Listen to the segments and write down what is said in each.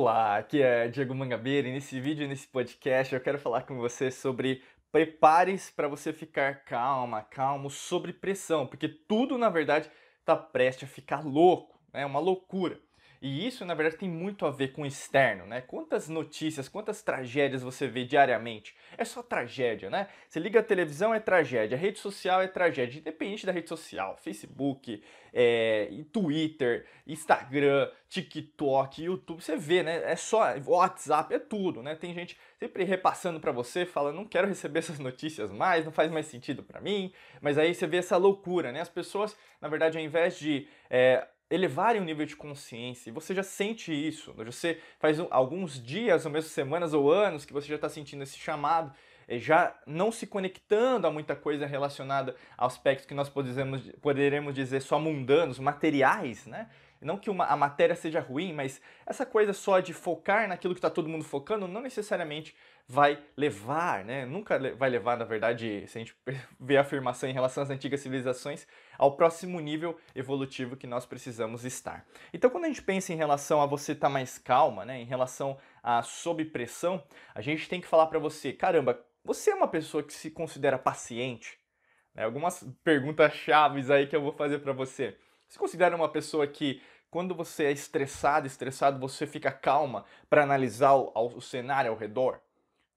Olá, aqui é Diego Mangabeira e nesse vídeo e nesse podcast eu quero falar com você sobre prepare-se para você ficar calma, calmo, sobre pressão, porque tudo na verdade está prestes a ficar louco, é né? uma loucura. E isso, na verdade, tem muito a ver com o externo, né? Quantas notícias, quantas tragédias você vê diariamente? É só tragédia, né? Você liga a televisão, é tragédia. A rede social é tragédia. Independente da rede social, Facebook, é, Twitter, Instagram, TikTok, YouTube, você vê, né? É só WhatsApp, é tudo, né? Tem gente sempre repassando para você, falando, não quero receber essas notícias mais, não faz mais sentido para mim. Mas aí você vê essa loucura, né? As pessoas, na verdade, ao invés de... É, elevarem o nível de consciência. E você já sente isso. Né? Você faz alguns dias, ou mesmo semanas ou anos, que você já está sentindo esse chamado, é, já não se conectando a muita coisa relacionada a aspectos que nós podemos, poderemos dizer só mundanos, materiais, né? Não que uma, a matéria seja ruim, mas essa coisa só de focar naquilo que está todo mundo focando não necessariamente vai levar, né? Nunca vai levar, na verdade, se a gente ver a afirmação em relação às antigas civilizações, ao próximo nível evolutivo que nós precisamos estar. Então, quando a gente pensa em relação a você estar tá mais calma, né, em relação a sob pressão, a gente tem que falar para você, caramba, você é uma pessoa que se considera paciente? Né? Algumas perguntas chaves aí que eu vou fazer para você. Você considera uma pessoa que quando você é estressado, estressado, você fica calma para analisar o, o cenário ao redor?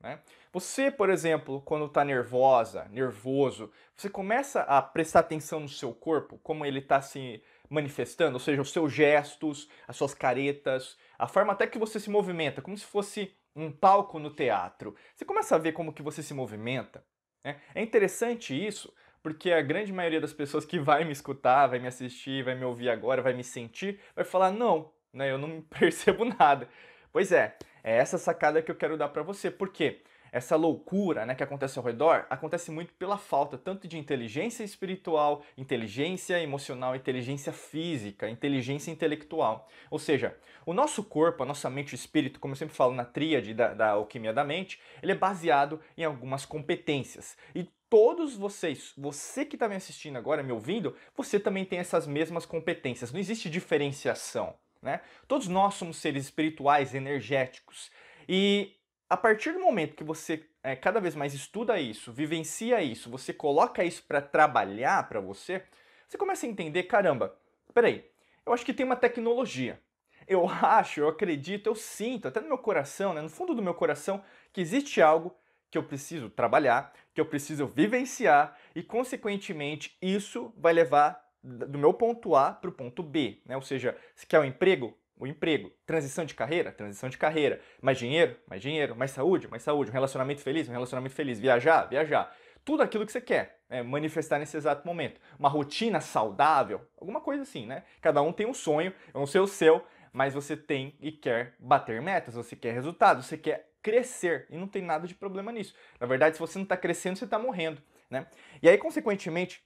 Né? Você, por exemplo, quando está nervosa, nervoso, você começa a prestar atenção no seu corpo, como ele está se manifestando, ou seja, os seus gestos, as suas caretas, a forma até que você se movimenta, como se fosse um palco no teatro. Você começa a ver como que você se movimenta. Né? É interessante isso, porque a grande maioria das pessoas que vai me escutar, vai me assistir, vai me ouvir agora, vai me sentir, vai falar não, né? Eu não percebo nada. Pois é, é essa sacada que eu quero dar para você. Por quê? essa loucura né, que acontece ao redor acontece muito pela falta tanto de inteligência espiritual, inteligência emocional, inteligência física, inteligência intelectual. Ou seja, o nosso corpo, a nossa mente e espírito, como eu sempre falo na tríade da, da alquimia da mente, ele é baseado em algumas competências. E todos vocês, você que está me assistindo agora, me ouvindo, você também tem essas mesmas competências. Não existe diferenciação. Né? Todos nós somos seres espirituais, energéticos. E a partir do momento que você é, cada vez mais estuda isso, vivencia isso, você coloca isso para trabalhar para você, você começa a entender: caramba, peraí, eu acho que tem uma tecnologia. Eu acho, eu acredito, eu sinto, até no meu coração, né, no fundo do meu coração, que existe algo que eu preciso trabalhar, que eu preciso vivenciar e, consequentemente, isso vai levar do meu ponto A para o ponto B, né? Ou seja, se quer um emprego, o emprego, transição de carreira, transição de carreira, mais dinheiro, mais dinheiro, mais saúde, mais saúde, um relacionamento feliz, um relacionamento feliz, viajar, viajar, tudo aquilo que você quer né? manifestar nesse exato momento, uma rotina saudável, alguma coisa assim, né? Cada um tem um sonho, eu não sei o seu, mas você tem e quer bater metas, você quer resultado, você quer crescer e não tem nada de problema nisso. Na verdade, se você não está crescendo, você está morrendo, né? E aí, consequentemente,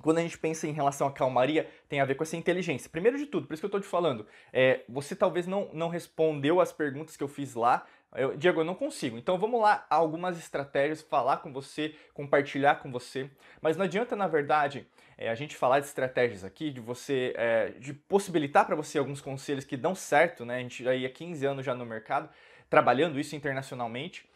quando a gente pensa em relação à calmaria, tem a ver com essa inteligência. Primeiro de tudo, por isso que eu estou te falando, é, você talvez não, não respondeu as perguntas que eu fiz lá. Eu, Diego, eu não consigo. Então vamos lá, algumas estratégias, falar com você, compartilhar com você. Mas não adianta, na verdade, é, a gente falar de estratégias aqui, de você, é, de possibilitar para você alguns conselhos que dão certo, né? A gente já ia 15 anos já no mercado, trabalhando isso internacionalmente,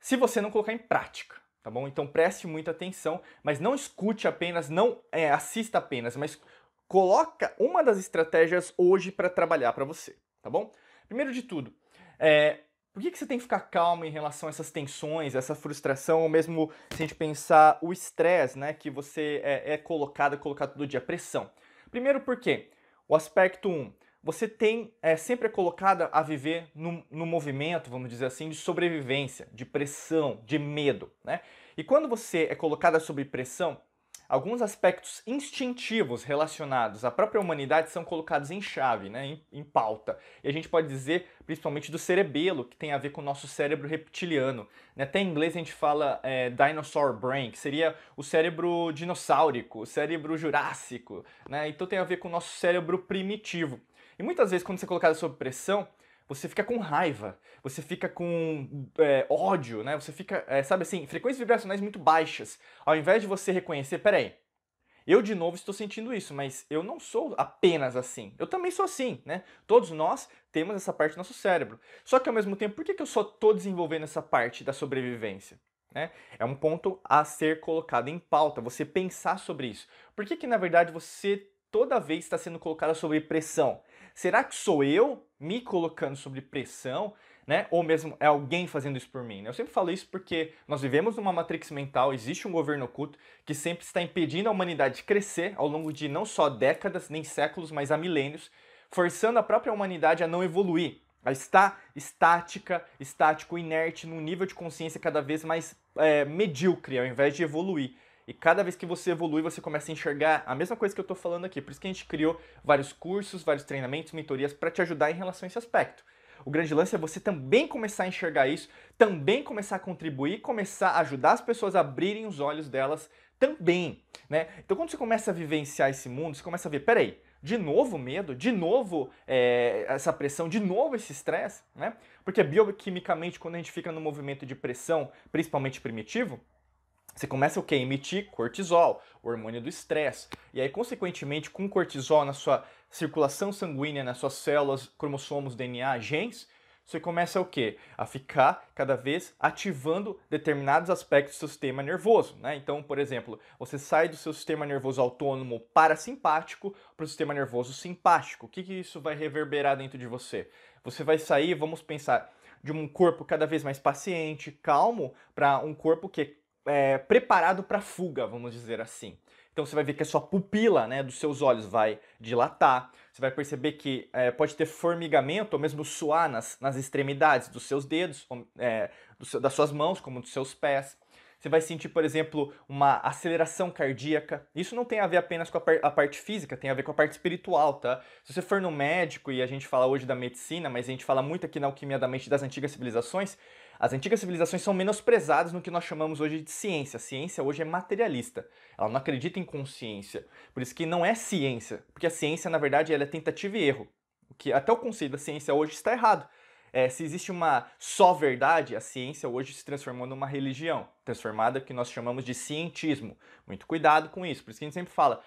se você não colocar em prática tá bom? Então preste muita atenção, mas não escute apenas, não é, assista apenas, mas coloca uma das estratégias hoje para trabalhar para você, tá bom? Primeiro de tudo, é, por que, que você tem que ficar calmo em relação a essas tensões, essa frustração, ou mesmo se a gente pensar o estresse, né, que você é, é colocado, é colocado todo dia, pressão? Primeiro porque o aspecto 1, um, você tem é, sempre é colocada a viver no, no movimento, vamos dizer assim, de sobrevivência, de pressão, de medo, né? E quando você é colocada sob pressão, alguns aspectos instintivos relacionados à própria humanidade são colocados em chave, né, em, em, pauta. E a gente pode dizer principalmente do cerebelo, que tem a ver com o nosso cérebro reptiliano. Né? Até em inglês a gente fala é, dinosaur brain, que seria o cérebro dinossáurico, o cérebro jurássico. Né? Então tem a ver com o nosso cérebro primitivo. E muitas vezes, quando você é colocado sob pressão, você fica com raiva, você fica com é, ódio, né? Você fica, é, sabe assim, frequências vibracionais muito baixas. Ao invés de você reconhecer, peraí, eu de novo estou sentindo isso, mas eu não sou apenas assim. Eu também sou assim, né? Todos nós temos essa parte do nosso cérebro. Só que ao mesmo tempo, por que, que eu só estou desenvolvendo essa parte da sobrevivência? Né? É um ponto a ser colocado em pauta, você pensar sobre isso. Por que, que na verdade, você toda vez está sendo colocado sob pressão? Será que sou eu me colocando sob pressão, né? Ou mesmo é alguém fazendo isso por mim? Né? Eu sempre falo isso porque nós vivemos numa matrix mental, existe um governo oculto que sempre está impedindo a humanidade de crescer ao longo de não só décadas, nem séculos, mas há milênios, forçando a própria humanidade a não evoluir, a estar estática, estático, inerte, num nível de consciência cada vez mais é, medíocre, ao invés de evoluir. E cada vez que você evolui, você começa a enxergar a mesma coisa que eu estou falando aqui. Por isso que a gente criou vários cursos, vários treinamentos, mentorias para te ajudar em relação a esse aspecto. O grande lance é você também começar a enxergar isso, também começar a contribuir, começar a ajudar as pessoas a abrirem os olhos delas também, né? Então quando você começa a vivenciar esse mundo, você começa a ver, peraí, de novo medo, de novo é, essa pressão, de novo esse estresse, né? Porque bioquimicamente, quando a gente fica no movimento de pressão, principalmente primitivo, você começa o que? Emitir cortisol, o hormônio do estresse. E aí, consequentemente, com cortisol na sua circulação sanguínea, nas suas células, cromossomos, DNA, genes, você começa o que? A ficar cada vez ativando determinados aspectos do seu sistema nervoso, né? Então, por exemplo, você sai do seu sistema nervoso autônomo parasimpático para o sistema nervoso simpático. O que, que isso vai reverberar dentro de você? Você vai sair, vamos pensar, de um corpo cada vez mais paciente, calmo, para um corpo que é é, preparado para fuga, vamos dizer assim. Então você vai ver que a sua pupila, né, dos seus olhos vai dilatar. Você vai perceber que é, pode ter formigamento ou mesmo suar nas, nas extremidades dos seus dedos, é, do seu, das suas mãos, como dos seus pés você vai sentir, por exemplo, uma aceleração cardíaca. Isso não tem a ver apenas com a, parte física, tem a ver com a parte espiritual, tá? Se você for no médico, e a gente fala hoje da medicina, mas a gente fala muito aqui na Alquimia da Mente das antigas civilizações, as antigas civilizações são menosprezadas no que nós chamamos hoje de ciência. A ciência hoje é materialista. Ela não acredita em consciência. Por isso que não é ciência. Porque a ciência, na verdade, ela é tentativa e erro. O Que até o conceito da ciência hoje está errado é, se existe uma só verdade, a ciência hoje se transformou numa religião, transformada que nós chamamos de cientismo. Muito cuidado com isso, por isso que a gente sempre fala,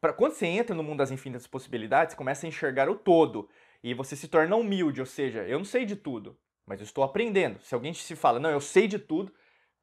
pra, quando você entra no mundo das infinitas possibilidades, começa a enxergar o todo, e você se torna humilde, ou seja, eu não sei de tudo, mas eu estou aprendendo. Se alguém se fala, não, eu sei de tudo,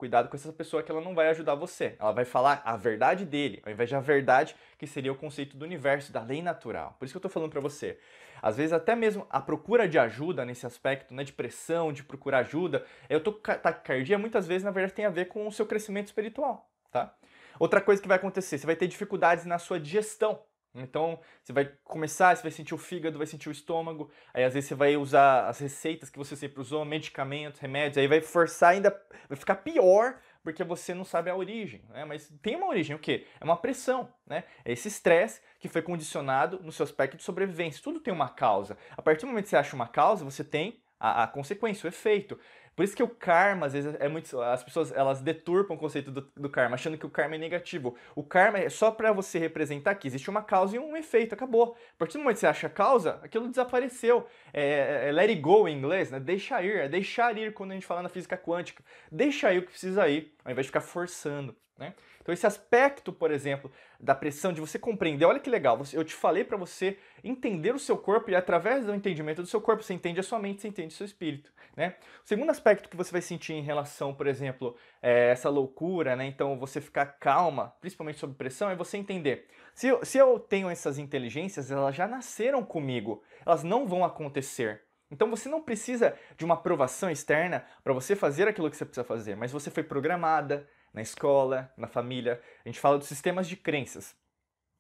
Cuidado com essa pessoa que ela não vai ajudar você. Ela vai falar a verdade dele, ao invés de a verdade que seria o conceito do universo, da lei natural. Por isso que eu tô falando para você. Às vezes até mesmo a procura de ajuda nesse aspecto, né, de pressão, de procurar ajuda, eu tô taquicardia muitas vezes na verdade tem a ver com o seu crescimento espiritual, tá? Outra coisa que vai acontecer, você vai ter dificuldades na sua digestão. Então, você vai começar, você vai sentir o fígado, vai sentir o estômago, aí às vezes você vai usar as receitas que você sempre usou, medicamentos, remédios, aí vai forçar ainda, vai ficar pior porque você não sabe a origem, né? Mas tem uma origem, o quê? É uma pressão, né? É esse estresse que foi condicionado no seu aspecto de sobrevivência. Tudo tem uma causa. A partir do momento que você acha uma causa, você tem a, a consequência, o efeito. Por isso que o karma, às vezes, é muito. As pessoas elas deturpam o conceito do, do karma, achando que o karma é negativo. O karma é só para você representar que existe uma causa e um efeito, acabou. A partir do momento que você acha a causa, aquilo desapareceu. É, é, é let it go em inglês, né? Deixa ir, é deixar ir quando a gente fala na física quântica. Deixa ir o que precisa ir ao invés de ficar forçando. Né? Então, esse aspecto, por exemplo, da pressão, de você compreender, olha que legal, eu te falei para você entender o seu corpo e através do entendimento do seu corpo, você entende a sua mente, você entende o seu espírito. Né? O segundo aspecto que você vai sentir em relação, por exemplo, é essa loucura, né? então você ficar calma, principalmente sob pressão, é você entender. Se eu, se eu tenho essas inteligências, elas já nasceram comigo, elas não vão acontecer. Então você não precisa de uma aprovação externa para você fazer aquilo que você precisa fazer, mas você foi programada na escola, na família. A gente fala dos sistemas de crenças.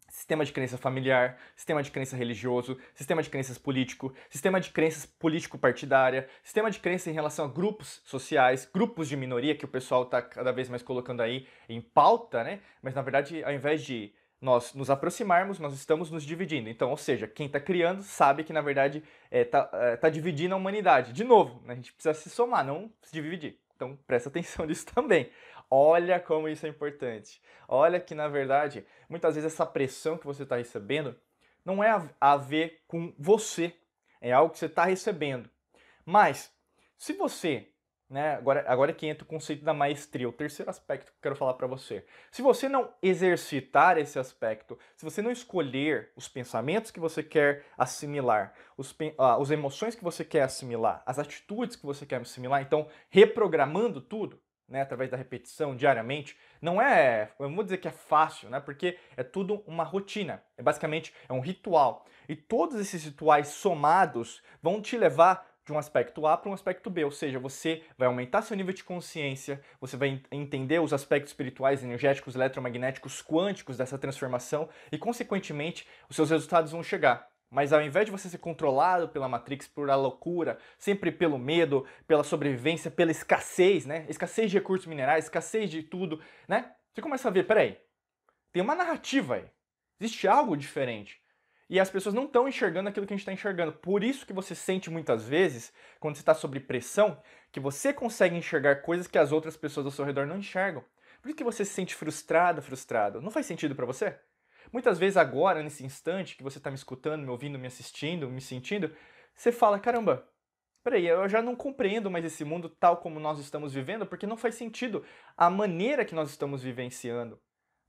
Sistema de crença familiar, sistema de crença religioso, sistema de crenças político, sistema de crenças político-partidária, sistema de crença em relação a grupos sociais, grupos de minoria que o pessoal está cada vez mais colocando aí em pauta, né? Mas na verdade, ao invés de nós nos aproximarmos, nós estamos nos dividindo. Então, ou seja, quem está criando sabe que, na verdade, está é, tá, é, tá dividindo a humanidade. De novo, né? a gente precisa se somar, não se dividir. Então, presta atenção nisso também. Olha como isso é importante. Olha que, na verdade, muitas vezes essa pressão que você está recebendo não é a ver com você. É algo que você está recebendo. Mas, se você né? Agora, agora é que entra o conceito da maestria, o terceiro aspecto que eu quero falar para você. Se você não exercitar esse aspecto, se você não escolher os pensamentos que você quer assimilar, os, ah, as emoções que você quer assimilar, as atitudes que você quer assimilar, então reprogramando tudo, né, através da repetição diariamente, não é, eu vou dizer que é fácil, né, porque é tudo uma rotina, é basicamente é um ritual. E todos esses rituais somados vão te levar de um aspecto A para um aspecto B, ou seja, você vai aumentar seu nível de consciência, você vai entender os aspectos espirituais, energéticos, eletromagnéticos, quânticos dessa transformação e, consequentemente, os seus resultados vão chegar. Mas ao invés de você ser controlado pela Matrix, por a loucura, sempre pelo medo, pela sobrevivência, pela escassez, né? Escassez de recursos minerais, escassez de tudo, né? Você começa a ver, peraí, tem uma narrativa aí. Existe algo diferente. E as pessoas não estão enxergando aquilo que a gente está enxergando. Por isso que você sente muitas vezes, quando você está sob pressão, que você consegue enxergar coisas que as outras pessoas ao seu redor não enxergam. Por isso que você se sente frustrado, frustrado. Não faz sentido para você? Muitas vezes agora, nesse instante que você está me escutando, me ouvindo, me assistindo, me sentindo, você fala, caramba, peraí, eu já não compreendo mais esse mundo tal como nós estamos vivendo, porque não faz sentido a maneira que nós estamos vivenciando.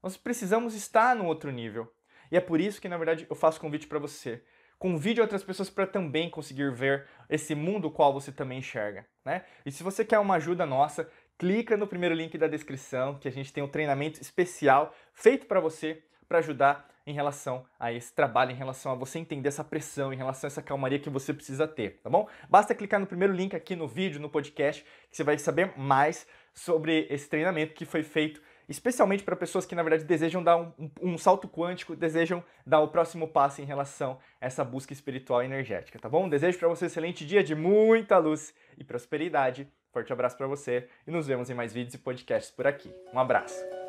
Nós precisamos estar no outro nível. E é por isso que, na verdade, eu faço convite para você. Convide outras pessoas para também conseguir ver esse mundo qual você também enxerga, né? E se você quer uma ajuda nossa, clica no primeiro link da descrição que a gente tem um treinamento especial feito para você para ajudar em relação a esse trabalho, em relação a você entender essa pressão, em relação a essa calmaria que você precisa ter, tá bom? Basta clicar no primeiro link aqui no vídeo, no podcast, que você vai saber mais sobre esse treinamento que foi feito especialmente para pessoas que na verdade desejam dar um, um, um, salto quântico, desejam dar o próximo passo em relação a essa busca espiritual e energética, tá bom? Desejo para você um excelente dia de muita luz e prosperidade. Forte abraço para você e nos vemos em mais vídeos e podcasts por aqui. Um abraço.